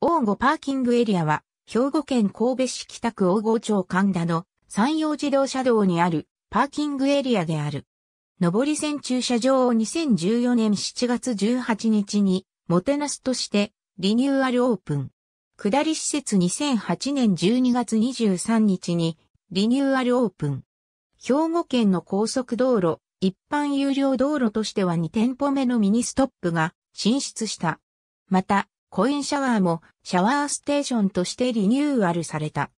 王吾パーキングエリアは、兵庫県神戸市北区王郷町神田の山陽自動車道にあるパーキングエリアである。上り線駐車場を2014年7月18日に、もてなすとして、リニューアルオープン。下り施設2008年12月23日に、リニューアルオープン。兵庫県の高速道路、一般有料道路としては2店舗目のミニストップが進出した。また、コインシャワーもシャワーステーションとしてリニューアルされた。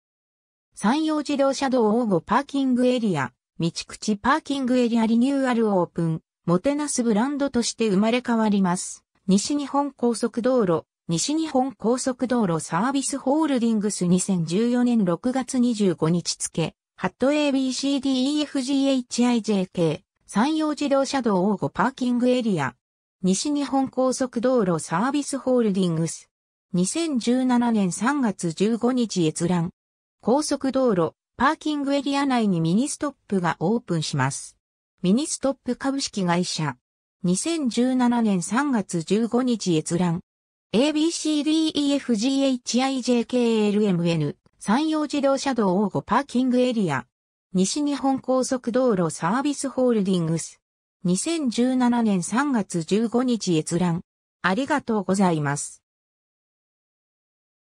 山陽自動車道大募パーキングエリア、道口パーキングエリアリニューアルオープン、もてなすブランドとして生まれ変わります。西日本高速道路、西日本高速道路サービスホールディングス2014年6月25日付、ハット ABCDEFGHIJK、山陽自動車道大募パーキングエリア、西日本高速道路サービスホールディングス。2017年3月15日閲覧。高速道路、パーキングエリア内にミニストップがオープンします。ミニストップ株式会社。2017年3月15日閲覧。ABCDEFGHIJKLMN 山陽自動車道応5パーキングエリア。西日本高速道路サービスホールディングス。2017年3月15日閲覧。ありがとうございます。